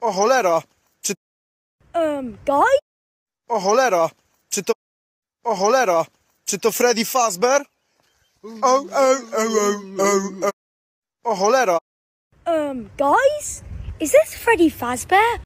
O cholera, czy... Um, guy? O cholera, czy to... O cholera, czy to Freddy Fazbear? O, oh, o, oh, o, oh, o, o, o. O cholera. Um, guys? Is this Freddy Fazbear?